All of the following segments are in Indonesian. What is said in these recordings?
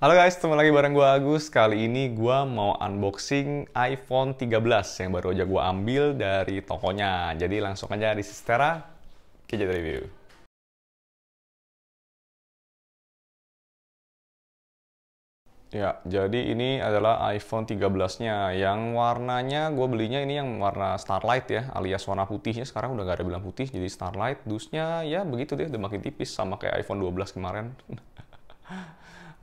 Halo guys, ketemu lagi bareng gue Agus. Kali ini gue mau unboxing iPhone 13 yang baru aja gue ambil dari tokonya. Jadi langsung aja di Sistera, kita review. Ya, jadi ini adalah iPhone 13-nya. Yang warnanya, gue belinya ini yang warna Starlight ya, alias warna putihnya. Sekarang udah gak ada bilang putih, jadi Starlight. Dusnya ya begitu deh, udah makin tipis sama kayak iPhone 12 kemarin.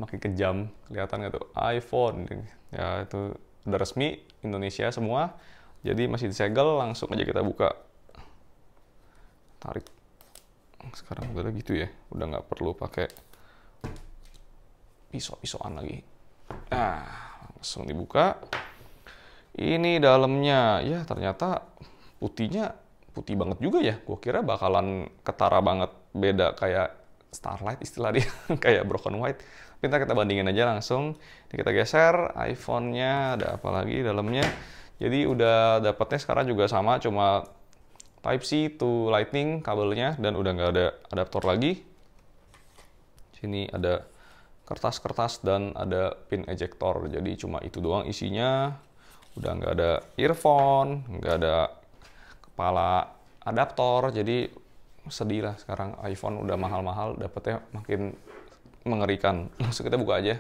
makin kejam kelihatan gitu iPhone ya itu udah resmi Indonesia semua jadi masih disegel langsung aja kita buka tarik sekarang udah gitu ya udah nggak perlu pakai pisau-pisauan lagi nah langsung dibuka ini dalamnya ya ternyata putihnya putih banget juga ya gue kira bakalan ketara banget beda kayak starlight istilah dia kayak broken white kita kita bandingin aja langsung ini kita geser iPhone-nya ada apa lagi dalamnya jadi udah dapetnya sekarang juga sama cuma Type C to Lightning kabelnya dan udah nggak ada adaptor lagi sini ada kertas-kertas dan ada pin ejector jadi cuma itu doang isinya udah nggak ada earphone nggak ada kepala adaptor jadi sedih lah sekarang iPhone udah mahal-mahal dapetnya makin mengerikan langsung kita buka aja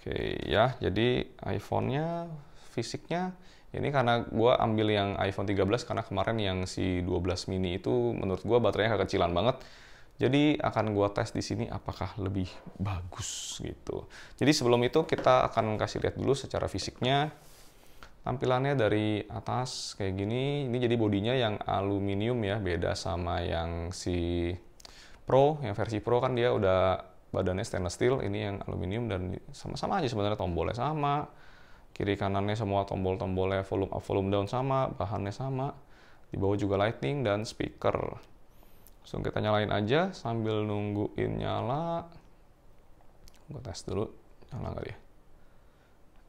oke ya jadi iPhone-nya fisiknya ini karena gue ambil yang iPhone 13 karena kemarin yang si 12 mini itu menurut gue baterainya kekecilan banget jadi akan gue tes di sini apakah lebih bagus gitu jadi sebelum itu kita akan kasih lihat dulu secara fisiknya tampilannya dari atas kayak gini ini jadi bodinya yang aluminium ya beda sama yang si Pro yang versi Pro kan dia udah badannya stainless steel ini yang aluminium dan sama-sama aja sebenarnya tombolnya sama kiri kanannya semua tombol-tombolnya volume up volume down sama bahannya sama di bawah juga lighting dan speaker langsung kita nyalain aja sambil nungguin nyala gue tes dulu nyala nggak dia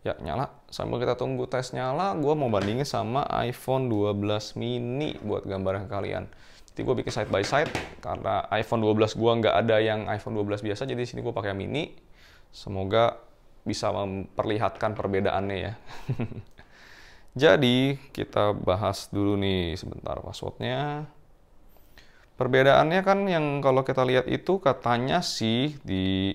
ya nyala sambil kita tunggu tes nyala gue mau bandingin sama iPhone 12 mini buat gambaran kalian jadi gue bikin side by side karena iPhone 12 gue nggak ada yang iPhone 12 biasa jadi sini gue pakai mini semoga bisa memperlihatkan perbedaannya ya jadi kita bahas dulu nih sebentar passwordnya perbedaannya kan yang kalau kita lihat itu katanya sih di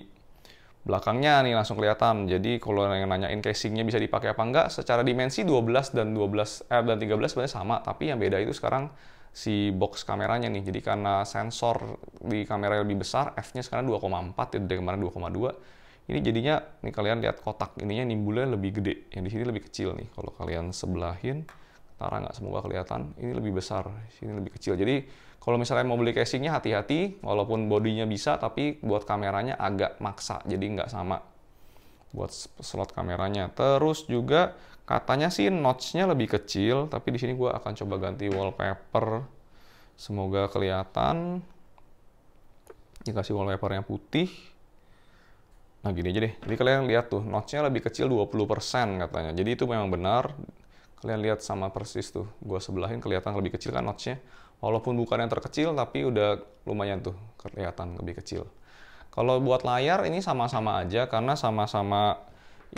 belakangnya nih langsung kelihatan. Jadi kalau yang nanyain casingnya bisa dipakai apa enggak, secara dimensi 12 dan 12 eh, dan 13 sebenarnya sama, tapi yang beda itu sekarang si box kameranya nih. Jadi karena sensor di kamera lebih besar, f-nya sekarang 2,4 ya dari kemarin 2,2. Ini jadinya nih kalian lihat kotak ininya nimbulnya lebih gede. Yang di sini lebih kecil nih. Kalau kalian sebelahin, tarang nggak semoga kelihatan. Ini lebih besar, sini lebih kecil. Jadi kalau misalnya mau beli casingnya hati-hati, walaupun bodinya bisa, tapi buat kameranya agak maksa, jadi nggak sama buat slot kameranya. Terus juga katanya sih notchnya lebih kecil, tapi di sini gue akan coba ganti wallpaper. Semoga kelihatan. Dikasih wallpaper yang putih. Nah gini aja deh, jadi kalian lihat tuh, notchnya lebih kecil 20% katanya. Jadi itu memang benar, Kalian lihat sama persis tuh, gue sebelahin kelihatan lebih kecil kan notchnya. Walaupun bukan yang terkecil, tapi udah lumayan tuh kelihatan lebih kecil. Kalau buat layar ini sama-sama aja, karena sama-sama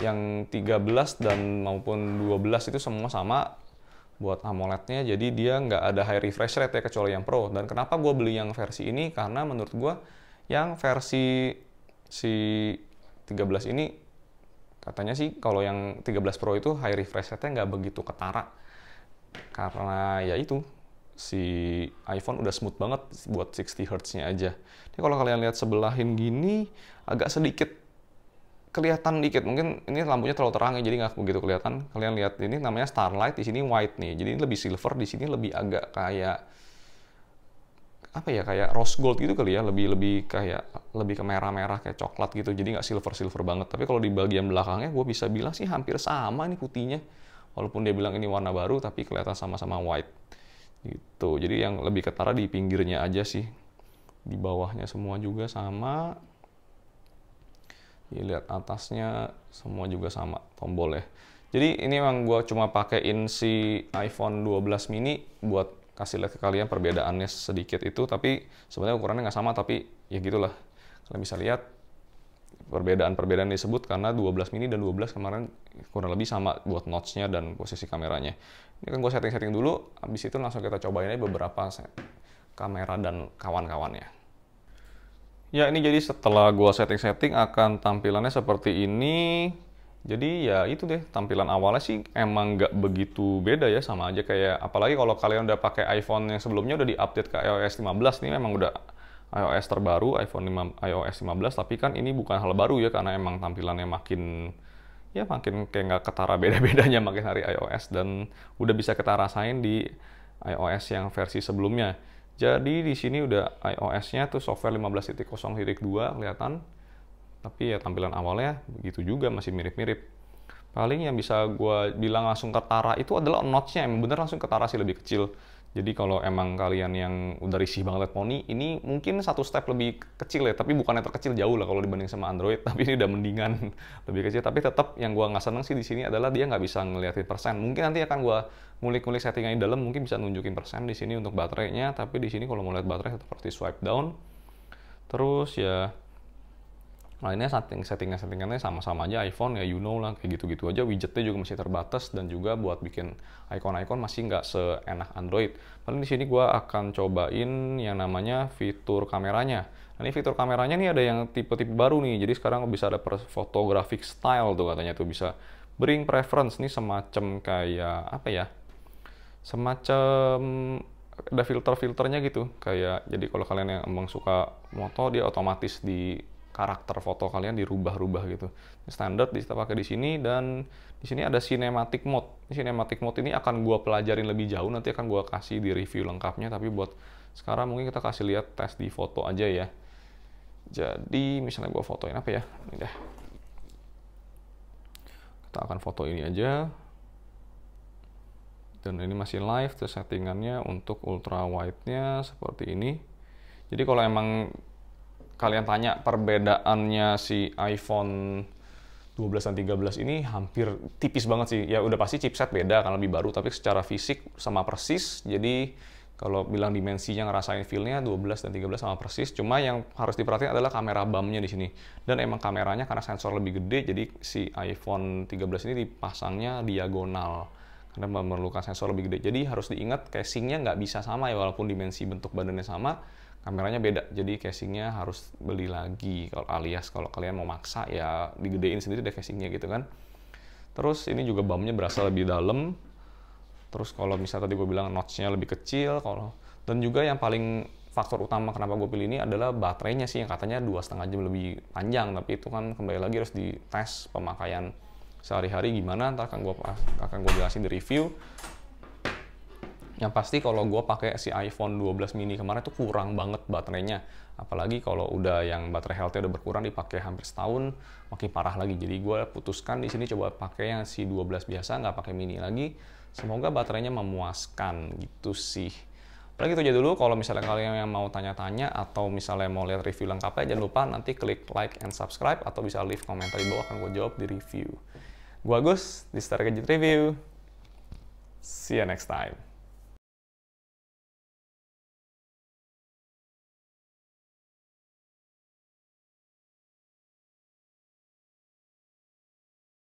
yang 13 dan maupun 12 itu semua sama buat AMOLED-nya, jadi dia nggak ada high refresh rate ya, kecuali yang Pro. Dan kenapa gue beli yang versi ini? Karena menurut gue, yang versi si 13 ini Katanya sih kalau yang 13 Pro itu high refresh rate-nya nggak begitu ketara. Karena ya itu, si iPhone udah smooth banget buat 60 Hz-nya aja. Ini kalau kalian lihat sebelahin gini, agak sedikit kelihatan dikit. Mungkin ini lampunya terlalu terang ya, jadi nggak begitu kelihatan. Kalian lihat ini namanya starlight, di sini white nih. Jadi ini lebih silver, di sini lebih agak kayak apa ya kayak rose gold gitu kali ya lebih lebih kayak lebih ke merah-merah kayak coklat gitu jadi nggak silver silver banget tapi kalau di bagian belakangnya gue bisa bilang sih hampir sama nih putihnya walaupun dia bilang ini warna baru tapi kelihatan sama-sama white gitu jadi yang lebih ketara di pinggirnya aja sih di bawahnya semua juga sama lihat atasnya semua juga sama tombol tombolnya jadi ini memang gue cuma pakein si iPhone 12 mini buat kasih lihat ke kalian perbedaannya sedikit itu tapi sebenarnya ukurannya nggak sama tapi ya gitulah kalian bisa lihat perbedaan-perbedaan disebut karena 12 mini dan 12 kemarin kurang lebih sama buat notchnya dan posisi kameranya. Ini kan gue setting-setting dulu, habis itu langsung kita cobain aja beberapa kamera dan kawan-kawannya. Ya ini jadi setelah gue setting-setting akan tampilannya seperti ini. Jadi ya itu deh tampilan awalnya sih emang nggak begitu beda ya sama aja kayak apalagi kalau kalian udah pakai iPhone yang sebelumnya udah diupdate ke iOS 15 nih memang udah iOS terbaru iPhone 5 iOS 15 tapi kan ini bukan hal baru ya karena emang tampilannya makin ya makin kayak nggak ketara beda-bedanya makin hari iOS dan udah bisa kita rasain di iOS yang versi sebelumnya. Jadi di sini udah iOS-nya tuh software 15.0.2 kelihatan tapi ya tampilan awalnya begitu juga masih mirip-mirip paling yang bisa gue bilang langsung ketara itu adalah notchnya emang bener langsung ketara sih lebih kecil jadi kalau emang kalian yang udah risih banget liat poni ini mungkin satu step lebih kecil ya tapi bukannya terkecil jauh lah kalau dibanding sama Android tapi ini udah mendingan lebih kecil tapi tetap yang gue nggak seneng sih di sini adalah dia nggak bisa ngeliatin persen mungkin nanti akan gue ngulik-ngulik settingan di dalam mungkin bisa nunjukin persen di sini untuk baterainya tapi di sini kalau mau lihat baterai seperti swipe down terus ya lainnya setting settingnya settingannya sama-sama aja iPhone ya you know lah kayak gitu-gitu aja widgetnya juga masih terbatas dan juga buat bikin icon-icon masih nggak seenak Android paling di sini gue akan cobain yang namanya fitur kameranya nah ini fitur kameranya nih ada yang tipe-tipe baru nih jadi sekarang bisa ada photographic style tuh katanya tuh bisa bring preference nih semacam kayak apa ya semacam ada filter-filternya gitu kayak jadi kalau kalian yang emang suka moto dia otomatis di karakter foto kalian dirubah-rubah gitu. Standar kita pakai di sini dan di sini ada cinematic mode. Cinematic mode ini akan gua pelajarin lebih jauh nanti akan gua kasih di review lengkapnya tapi buat sekarang mungkin kita kasih lihat tes di foto aja ya. Jadi misalnya gua fotoin apa ya? Ini deh Kita akan foto ini aja. Dan ini masih live, terus settingannya untuk ultra wide-nya seperti ini. Jadi kalau emang kalian tanya perbedaannya si iPhone 12 dan 13 ini hampir tipis banget sih. Ya udah pasti chipset beda karena lebih baru, tapi secara fisik sama persis. Jadi kalau bilang dimensinya ngerasain feel-nya 12 dan 13 sama persis. Cuma yang harus diperhatikan adalah kamera BAM-nya di sini. Dan emang kameranya karena sensor lebih gede, jadi si iPhone 13 ini dipasangnya diagonal karena memerlukan sensor lebih gede. Jadi harus diingat casingnya nggak bisa sama ya walaupun dimensi bentuk badannya sama kameranya beda jadi casingnya harus beli lagi kalau alias kalau kalian mau maksa ya digedein sendiri deh casingnya gitu kan terus ini juga bumpnya berasa lebih dalam terus kalau misalnya tadi gue bilang notchnya lebih kecil kalau dan juga yang paling faktor utama kenapa gue pilih ini adalah baterainya sih yang katanya dua setengah jam lebih panjang tapi itu kan kembali lagi harus dites pemakaian sehari-hari gimana Nanti akan gue akan gue jelasin di review yang pasti kalau gue pakai si iPhone 12 mini kemarin tuh kurang banget baterainya. Apalagi kalau udah yang baterai healthy udah berkurang dipakai hampir setahun, makin parah lagi. Jadi gue putuskan di sini coba pakai yang si 12 biasa, nggak pakai mini lagi. Semoga baterainya memuaskan gitu sih. Paling itu aja dulu, kalau misalnya kalian yang mau tanya-tanya atau misalnya mau lihat review lengkapnya, jangan lupa nanti klik like and subscribe atau bisa leave komentar di bawah, akan gue jawab di review. Gue Agus, di Star Gadget Review. See you next time.